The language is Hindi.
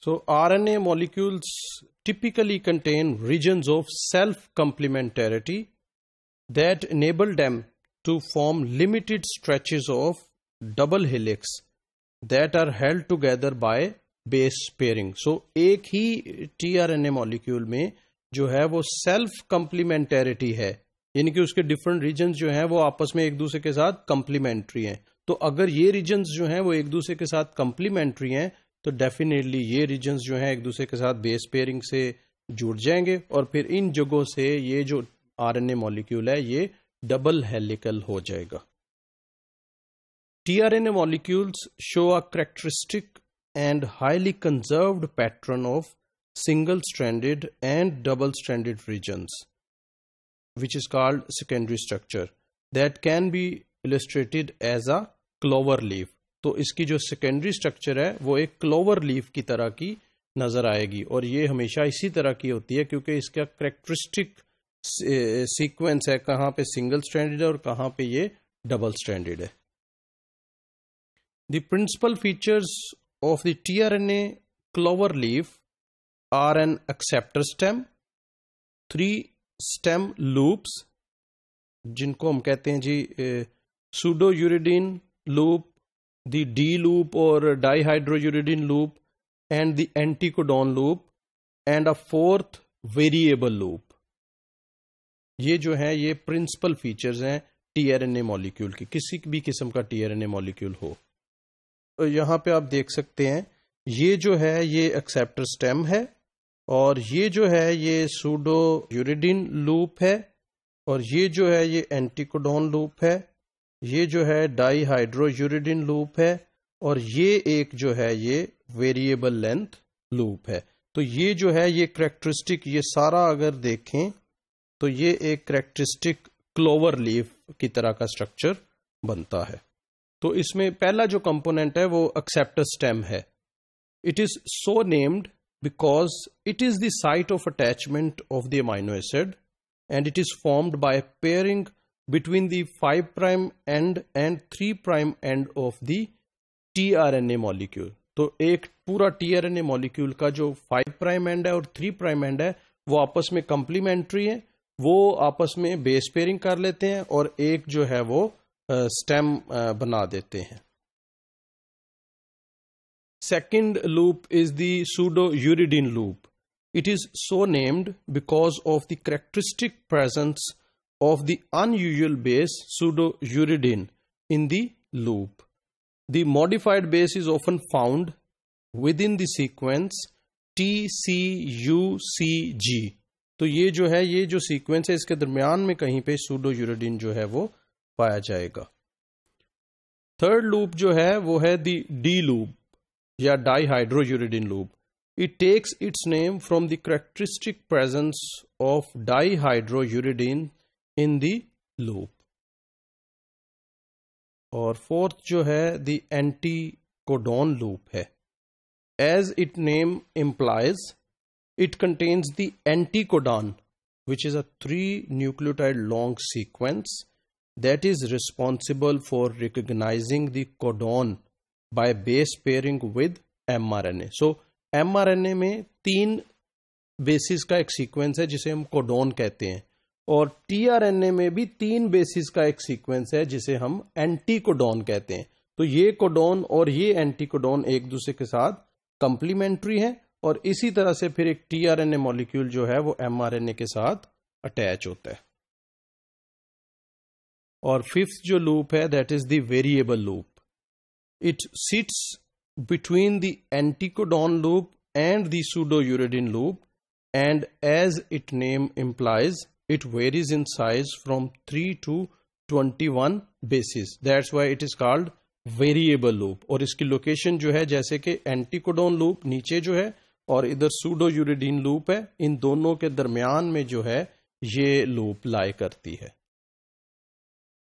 So RNA molecules typically contain regions of self-complementarity that enable them to form limited stretches of double helix that are held together by base pairing. So एक ही tRNA molecule में जो है वो self-complementarity है यानी कि उसके different regions जो हैं वो आपस में एक दूसरे के साथ complementary हैं तो अगर ये regions जो हैं वो एक दूसरे के साथ complementary हैं तो डेफिनेटली ये रीजन जो है एक दूसरे के साथ बेस पेयरिंग से जुड़ जाएंगे और फिर इन जगहों से ये जो आरएनए मॉलिक्यूल है ये डबल हेलिकल हो जाएगा T R N A molecules show a characteristic and highly conserved pattern of single stranded and double stranded region which is called secondary structure that can be illustrated as a clover leaf तो इसकी जो सेकेंडरी स्ट्रक्चर है वो एक क्लोवर लीफ की तरह की नजर आएगी और ये हमेशा इसी तरह की होती है क्योंकि इसका करेक्टरिस्टिक सीक्वेंस है कहाँ पे सिंगल स्टैंडर्ड है और कहाँ पे ये डबल स्टैंडर्ड है the principal features of the T R N A clover leaf are an acceptor stem three stem loops जिनको हम कहते हैं जी pseudouridine loop the D loop or dihydrouridine loop and the anticodon loop and a fourth variable loop ये जो है ये प्रिंसिपल फीचर्स हैं टीआरएनए मॉलिक्यूल के किसी भी किस्म का टीआरएनए मॉलिक्यूल हो तो यहाँ पे आप देख सकते हैं ये जो है ये एक्सेप्टर स्टेम है और ये जो है ये सूडो यूरिडिन लूप है और ये जो है ये एंटीकोडोन लूप है ये जो है डाई यूरिडिन लूप है और ये एक जो है ये वेरिएबल लेंथ लूप है तो ये जो है ये करेक्टरिस्टिक ये सारा अगर देखें तो ये एक करेक्टरिस्टिक क्लोवर लीफ की तरह का स्ट्रक्चर बनता है तो इसमें पहला जो कंपोनेंट है वो एक्सेप्टर स्टेम है it is so named because it is the site of attachment of the amino acid and it is formed by pairing between the 5 prime end and 3 prime end of the tRNA molecule तो एक पूरा tRNA molecule का जो 5 prime end है और 3 prime end है वो आपस में complementary है वो आपस में base pairing कर लेते हैं और एक जो है वो stem बना देते हैं second loop is the pseudo uridine loop. It is so named because of the characteristic presence of the unusual base pseudouridine in the loop. The modified base is often found within the sequence TCUCG. तो ये जो है ये जो सीक्वेंस है इसके दरमियान में कहीं पे सूडो यूरोडीन जो है वो पाया जाएगा थर्ड लूप जो है वो है दी डी लूप या dihydrouridine loop it takes its name from the characteristic presence of dihydrouridine in the loop और फोर्थ जो है दी एंटी कोडोन लूप है as it name implies it contains the anticodon which is a three nucleotide long sequence that is responsible for recognizing the codon by base pairing with M R N A so M R N A में तीन बेसिस का एक सीक्वेंस है जिसे हम कोडोन कहते हैं और टीआरएनए में भी तीन बेसिस का एक सीक्वेंस है जिसे हम एंटीकोडोन कहते हैं तो ये कोडोन और ये एंटीकोडोन एक दूसरे के साथ कंप्लीमेंट्री है और इसी तरह से फिर एक टीआरएनए मॉलिक्यूल जो है वो एमआरएनए के साथ अटैच होता है और फिफ्थ जो लूप है that is the variable loop it sits between the anticodon loop and pseudouridine loop and as it name implies it varies in size from 3 to 21 bases that's why it is called variable loop और इसकी लोकेशन जो है जैसे कि एंटीकोडोन लूप नीचे जो है और इधर सूडो यूरिडीन लूप है इन दोनों के दरमियान में जो है ये लूप लाई करती है